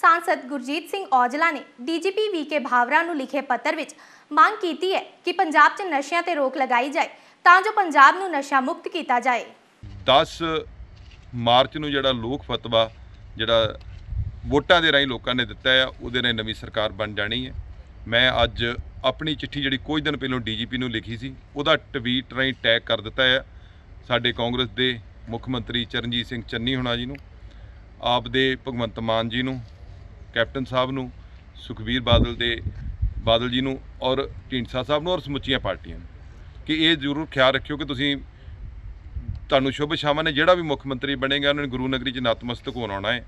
ਸਾਂਸਦ ਗੁਰਜੀਤ ਸਿੰਘ ਔਜਲਾ ਨੇ ਡੀਜੀਪੀ ਵੀਕੇ ਭਾਵਰਾ ਨੂੰ ਲਿਖੇ ਪੱਤਰ ਵਿੱਚ ਮੰਗ ਕੀਤੀ ਹੈ ਕਿ ਪੰਜਾਬ 'ਚ ਨਸ਼ਿਆਂ ਤੇ ਰੋਕ ਲਗਾਈ ਜਾਏ ਤਾਂ ਜੋ ਪੰਜਾਬ ਨੂੰ ਨਸ਼ਾ ਮੁਕਤ ਕੀਤਾ ਜਾਏ 10 ਮਾਰਚ ਨੂੰ ਜਿਹੜਾ ਲੋਕ ਫਤਵਾ ਜਿਹੜਾ ਵੋਟਾਂ ਦੇ ਰਾਹੀਂ ਲੋਕਾਂ ਨੇ ਦਿੱਤਾ ਹੈ ਉਹਦੇ ਨਾਲ ਨਵੀਂ ਸਰਕਾਰ ਬਣ ਜਾਣੀ ਹੈ ਮੈਂ ਅੱਜ ਆਪਣੀ ਚਿੱਠੀ ਜਿਹੜੀ ਕੁਝ ਦਿਨ ਪਹਿਲਾਂ ਡੀਜੀਪੀ ਨੂੰ ਲਿਖੀ ਸੀ ਉਹਦਾ ਟਵੀਟ ਰਾਹੀਂ ਟੈਗ ਕਰ ਦਿੱਤਾ ਹੈ ਸਾਡੇ ਕਾਂਗਰਸ ਦੇ ਮੁੱਖ ਮੰਤਰੀ ਚਰਨਜੀਤ ਸਿੰਘ ਚੰਨੀ ਹੁਣਾ ਜੀ ਨੂੰ ਆਪ ਦੇ ਭਗਵੰਤ ਮਾਨ ਜੀ ਨੂੰ ਕੈਪਟਨ ਸਾਹਿਬ ਨੂੰ ਸੁਖਬੀਰ ਬਾਦਲ ਦੇ ਬਾਦਲ ਜੀ ਨੂੰ ਔਰ ਢੀਂਡਸਾ ਸਾਹਿਬ ਨੂੰ ਔਰ ਸਮੁੱਚੀਆਂ ਪਾਰਟੀਆਂ ਨੂੰ ਕਿ ਇਹ ਜ਼ਰੂਰ ਖਿਆਲ ਰੱਖਿਓ ਕਿ ਤੁਸੀਂ ਤੁਹਾਨੂੰ ਸ਼ੁਭ ਸ਼ਾਮਾਂ ਨੇ ਜਿਹੜਾ ਵੀ ਮੁੱਖ ਮੰਤਰੀ ਬਣੇਗਾ ਉਹਨਾਂ ਨੂੰ ਗੁਰੂ ਨਗਰੀ ਚ ਨਤਮਸਤਕ ਹੋਣਾ ਹੈ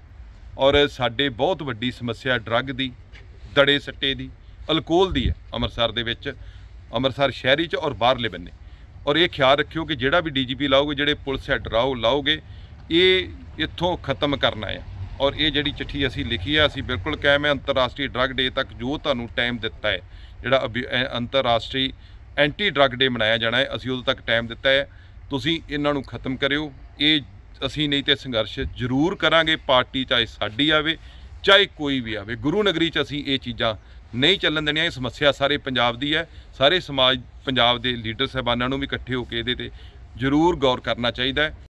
ਔਰ ਸਾਡੇ ਬਹੁਤ ਵੱਡੀ ਸਮੱਸਿਆ ਡਰੱਗ ਦੀ ਦੜੇ ਸੱਟੇ ਦੀ ਅਲਕੋਹਲ ਦੀ ਹੈ ਅੰਮ੍ਰਿਤਸਰ ਦੇ ਵਿੱਚ ਅੰਮ੍ਰਿਤਸਰ ਸ਼ਹਿਰੀ ਚ ਔਰ ਬਾਹਰਲੇ ਬੰਨੇ ਔਰ ਇਹ ਖਿਆਲ ਰੱਖਿਓ ਕਿ ਜਿਹੜਾ ਵੀ ਡੀਜੀਪੀ ਲਾਓਗੇ ਜਿਹੜੇ ਪੁਲਿਸ ਹੈਡ ਰਾਓ ਲਾਓਗੇ ਇਹ ਇੱਥੋਂ ਖਤਮ ਕਰਨਾ ਹੈ ਔਰ ਇਹ ਜਿਹੜੀ ਚਿੱਠੀ ਅਸੀਂ ਲਿਖੀ ਆ ਅਸੀਂ ਬਿਲਕੁਲ ਕਾਇਮ ਹੈ ਅੰਤਰਰਾਸ਼ਟਰੀ ਡਰੱਗ ਡੇ ਤੱਕ ਜੋ ਤੁਹਾਨੂੰ ਟਾਈਮ ਦਿੱਤਾ ਹੈ ਜਿਹੜਾ ਅੰਤਰਰਾਸ਼ਟਰੀ ਐਂਟੀ ਡਰੱਗ ਡੇ ਮਨਾਇਆ ਜਾਣਾ ਹੈ ਅਸੀਂ ਉਦੋਂ ਤੱਕ ਟਾਈਮ ਦਿੱਤਾ ਹੈ ਤੁਸੀਂ ਇਹਨਾਂ ਨੂੰ ਖਤਮ ਕਰਿਓ ਇਹ ਅਸੀਂ ਨਹੀਂ ਤੇ ਸੰਘਰਸ਼ ਜ਼ਰੂਰ ਕਰਾਂਗੇ ਪਾਰਟੀ ਚਾਹੇ ਸਾਡੀ ਆਵੇ ਚਾਹੇ ਕੋਈ ਵੀ ਆਵੇ ਗੁਰੂ ਨਗਰੀ 'ਚ ਅਸੀਂ ਇਹ ਚੀਜ਼ਾਂ ਨਹੀਂ ਚੱਲਣ ਦੇਣੀਆਂ ਇਹ ਸਮੱਸਿਆ ਸਾਰੇ ਪੰਜਾਬ ਦੀ ਹੈ ਸਾਰੇ ਸਮਾਜ ਪੰਜਾਬ ਦੇ ਲੀਡਰ ਸਹਿਬਾਨਾਂ ਨੂੰ ਵੀ ਇਕੱਠੇ ਹੋ ਕੇ ਇਹਦੇ ਤੇ ਜ਼ਰੂਰ ਗੌਰ ਕਰਨਾ ਚਾਹੀਦਾ ਹੈ